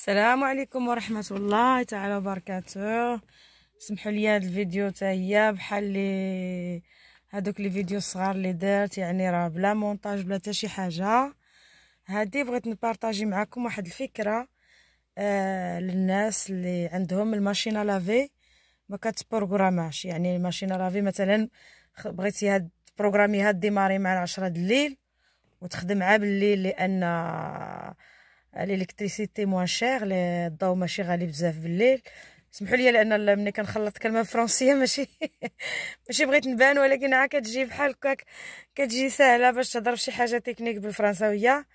السلام عليكم ورحمه الله تعالى وبركاته سمحوا لي هذا الفيديو حتى هي بحال لي هذوك لي فيديو الصغار اللي درت يعني راه بلا مونتاج بلا حتى شي حاجه هادي بغيت نبارطاجي معكم واحد الفكره آه للناس اللي عندهم الماشينه لافي ما كتبروغراماش يعني الماشينه لافي مثلا بغيتي هاد بروغرامي هاد ديماري مع العشرة د الليل وتخدم عا بالليل لان الالكتريسيتي موان شير الضو ماشي غالي بزاف بالليل سمحوا لي لان ملي كنخلط كلمه فرنسيه ماشي ماشي بغيت نبان ولكن عا كتجي بحال هكاك كتجي سهله باش تهضر فشي حاجه تكنيك بالفرنسويه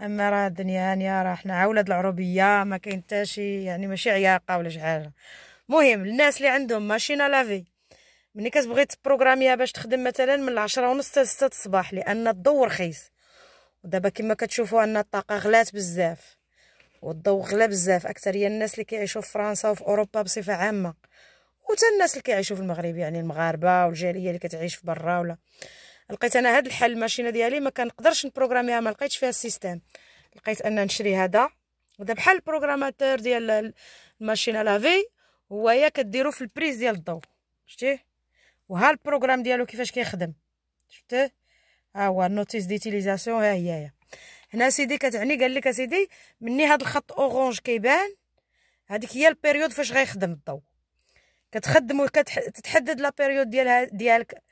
اما راه الدنيا هانيه راه حنا عاولاد العروبيه ما كاين حتى شي يعني ماشي عياقه ولا شي حاجه المهم الناس اللي عندهم ماشينا لافي ملي كتبغي تبروغراميها باش تخدم مثلا من العشرة ونص حتى 6 الصباح لان الضو رخيص ودابا كما كتشوفوا ان الطاقه غلات بزاف والضوء غلا بزاف اكثريه الناس اللي كيعيشوا في فرنسا وفي اوروبا بصفه عامه وتا الناس اللي كيعيشوا في المغرب يعني المغاربه والجاليه اللي كتعيش في برا ولا لقيت انا هاد الحل الماشينه ديالي ما كنقدرش نبروغراميها ما لقيتش فيها السيستم لقيت ان نشري هذا ودا بحال البروغراماتور ديال الماشينه لافي هو يا كديرو في البريز ديال الضوء شتيه وها البروغرام ديالو كيفاش كيخدم شفتيه ها آه، هو النوتيس ديتيليزاسيون ها هي هنا سيدي كتعني قال لك سيدي مني هاد الخط اورانج كيبان هذيك هي البيريود فاش غيخدم الضو كتخدم وكتحدد لا بيريود ديالها ديالك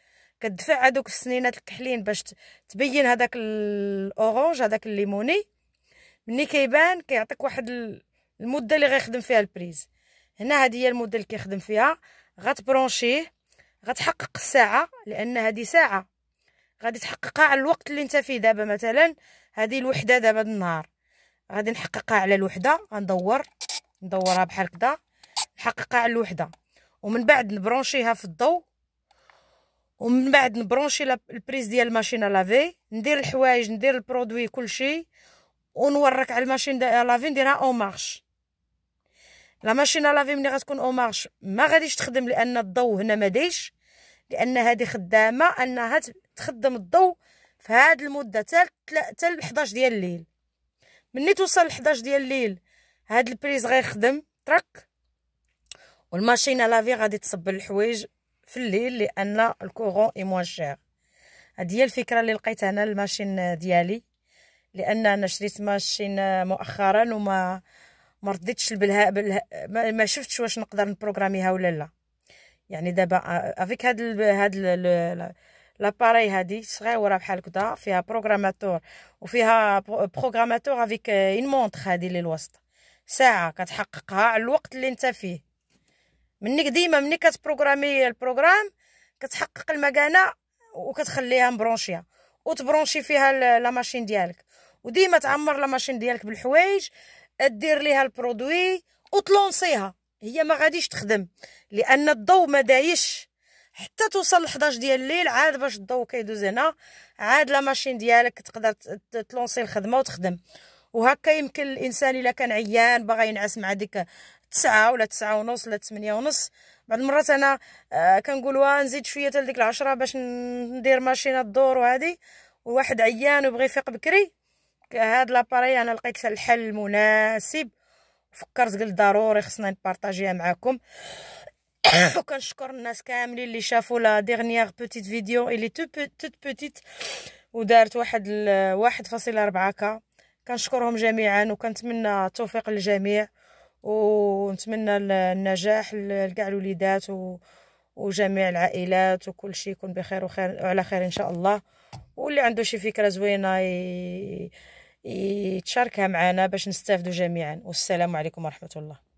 كتدفع هذوك السنينات الكحلين باش تبين هذاك الاورانج هذاك الليموني مني كيبان كيعطيك واحد المده اللي غيخدم فيها البريز هنا هذه هي المده اللي كيخدم فيها غتبرونشيه غتحقق الساعه لان هذه ساعه غادي تحققها على الوقت اللي انت فيه دابا مثلا هذه الوحده دابا النهار غادي نحققها على الوحده غندور ندورها بحال هكذا نحققها على الوحده ومن بعد نبرونشيها في الضو ومن بعد نبرونشي البريز ديال الماشينه لافي ندير الحوايج ندير البرودوي كلشي ونورك على الماشين لافي نديرها اون مارش لا ماشين لافي ملي غتكون او مارش ما غاديش تخدم لان الضو هنا ما دايش لان هذه خدامه انها تخدم الضو في هاد المده حتى حتى 11 ديال الليل ملي توصل ل 11 ديال الليل هاد البريز غيخدم ترك والماشينه لافي غادي تصب الحوايج في الليل لان الكورون اي موان شير هادي هي الفكره اللي لقيت انا الماشين ديالي لان انا شريت ماشين مؤخرا وما ما رديتش بالها, بالها ما شفتش واش نقدر نبروغراميها ولا لا يعني دابا افيك آه، هاد هاد ال... لاباري هادي صغيوره بحال كدا فيها بروغراماتور وفيها بروغراماتور افيك اون مونطخ هادي اللي الوسط ساعه كتحققها على الوقت اللي انت فيه منك ديما ملي كتبروغرامي البروغرام كتحقق المكانه وكتخليها مبرونشيه وتبرونشي فيها لا ماشين ديالك وديما تعمر لا ماشين ديالك بالحوايج دير ليها البرودوي وتلونسيها هي ما غاديش تخدم لان الضوء ما دايش حتى توصل ل 11 ديال الليل عاد باش الضو كيدوز هنا عاد لا ماشين ديالك تقدر تلونسي الخدمه وتخدم وهكا يمكن الانسان الا كان عيان باغي ينعس مع ديك تسعة ولا تسعة ونص ولا تمنية ونص بعض المرات انا آه كنقول واه نزيد شويه حتى لديك العشرة باش ندير ماشينه الدور وهذه وواحد عيان وبغي يفيق بكري هاد لاباري انا لقيت الحل المناسب فكرت قلت ضروري خصنا نبارطاجيها معاكم وكنشكر الناس كاملين اللي شافوا لا ديغنيغ بوتيت فيديو اللي توت بوتيت ودارت واحد واحد فاصلة ربعة كا كنشكرهم جميعا وكنتمنى التوفيق للجميع ونتمنى النجاح لكاع الوليدات وجميع العائلات وكل شيء يكون بخير وخير وعلى خير ان شاء الله واللي عنده شي فكره زوينه ي... يتشاركها معنا باش نستافدوا جميعا والسلام عليكم ورحمه الله